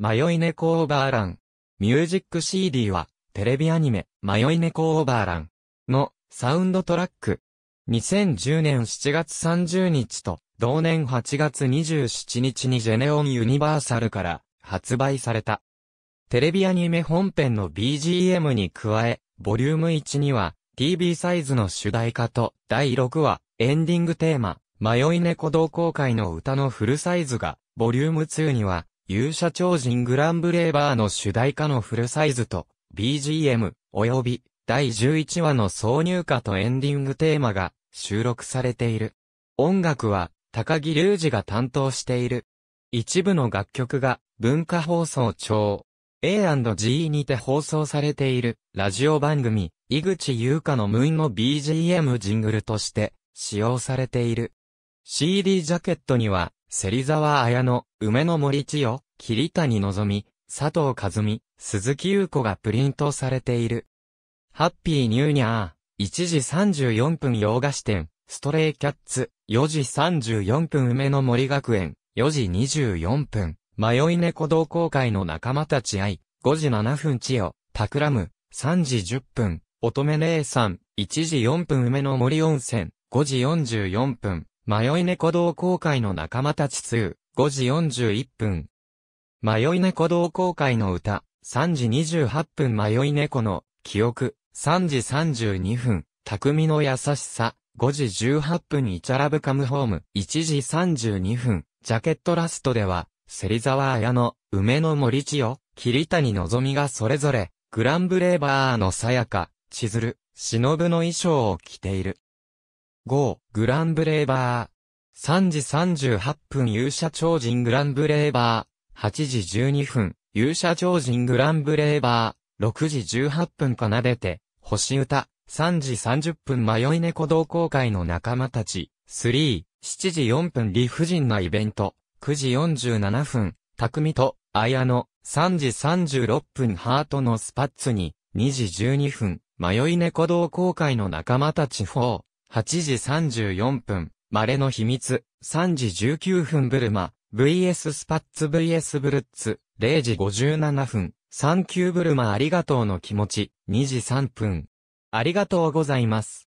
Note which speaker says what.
Speaker 1: 迷い猫オーバーラン。ミュージック CD は、テレビアニメ、迷い猫オーバーランのサウンドトラック。2010年7月30日と、同年8月27日にジェネオンユニバーサルから発売された。テレビアニメ本編の BGM に加え、ボリューム1には TV サイズの主題歌と第6話エンディングテーマ、迷い猫同好会の歌のフルサイズが、ボリューム2には勇者超人グランブレーバーの主題歌のフルサイズと、BGM、及び、第11話の挿入歌とエンディングテーマが収録されている。音楽は、高木隆二が担当している。一部の楽曲が、文化放送庁、A&G にて放送されている、ラジオ番組、井口優香のムーンの BGM ジングルとして、使用されている。CD ジャケットには、芹沢綾乃、梅の森千代、桐谷のぞみ、佐藤和美、鈴木優子がプリントされている。ハッピーニューニャー、1時34分洋菓子店、ストレイキャッツ、4時34分梅の森学園、4時24分、迷い猫同好会の仲間たち愛、5時7分千代、企む、3時10分、乙女姉さん、1時4分梅の森温泉、5時44分、迷い猫同好会の仲間たち2、5時41分。迷い猫同好会の歌、3時28分迷い猫の記憶、3時32分、匠の優しさ、5時18分イチャラブカムホーム、1時32分、ジャケットラストでは、芹沢綾乃、梅の森千代、桐谷望がそれぞれ、グランブレーバーのさやか、千鶴、忍の衣装を着ている。5、グランブレーバー。3時38分勇者超人グランブレーバー。8時12分、勇者超人グランブレーバー。6時18分奏でて、星歌。3時30分迷い猫同好会の仲間たち。3、7時4分理不尽なイベント。9時47分、匠と、綾野。3時36分ハートのスパッツに。2時12分、迷い猫同好会の仲間たち4。8時34分、稀の秘密、3時19分ブルマ、VS スパッツ VS ブルッツ、0時57分、サンキューブルマありがとうの気持ち、2時3分。ありがとうございます。